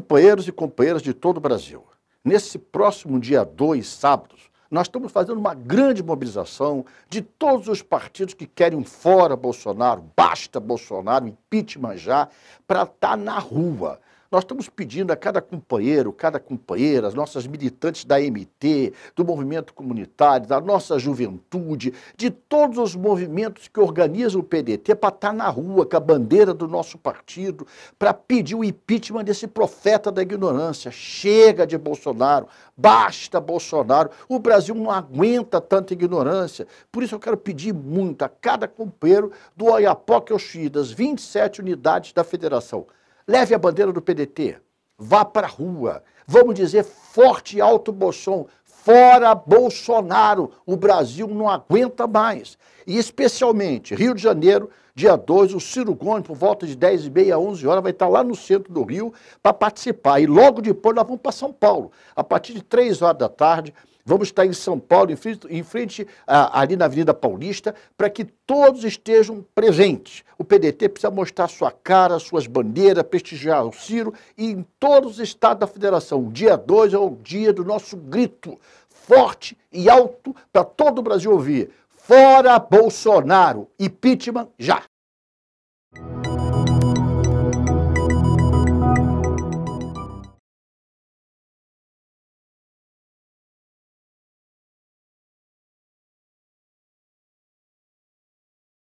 companheiros e companheiras de todo o Brasil, nesse próximo dia 2, sábado, nós estamos fazendo uma grande mobilização de todos os partidos que querem um fora Bolsonaro, basta Bolsonaro, impeachment já, para estar tá na rua. Nós estamos pedindo a cada companheiro, cada companheira, as nossas militantes da MT, do movimento comunitário, da nossa juventude, de todos os movimentos que organizam o PDT para estar tá na rua com a bandeira do nosso partido, para pedir o impeachment desse profeta da ignorância. Chega de Bolsonaro, basta Bolsonaro. O Brasil não aguenta tanta ignorância. Por isso eu quero pedir muito a cada companheiro do Oiapoque Oxi, das 27 unidades da federação Leve a bandeira do PDT, vá para a rua. Vamos dizer forte e alto Bolson, fora Bolsonaro, o Brasil não aguenta mais. E especialmente Rio de Janeiro Dia 2, o Ciro Gomes, por volta de 10 e meia, 11 horas, vai estar lá no centro do Rio para participar. E logo depois nós vamos para São Paulo. A partir de 3 horas da tarde, Vamos estar em São Paulo, em frente, em frente a, ali na Avenida Paulista, para que todos estejam presentes. O PDT precisa mostrar sua cara, suas bandeiras, prestigiar o Ciro e em todos os estados da federação. O dia 2 é o dia do nosso grito forte e alto para todo o Brasil ouvir. Fora Bolsonaro. Impeachment já.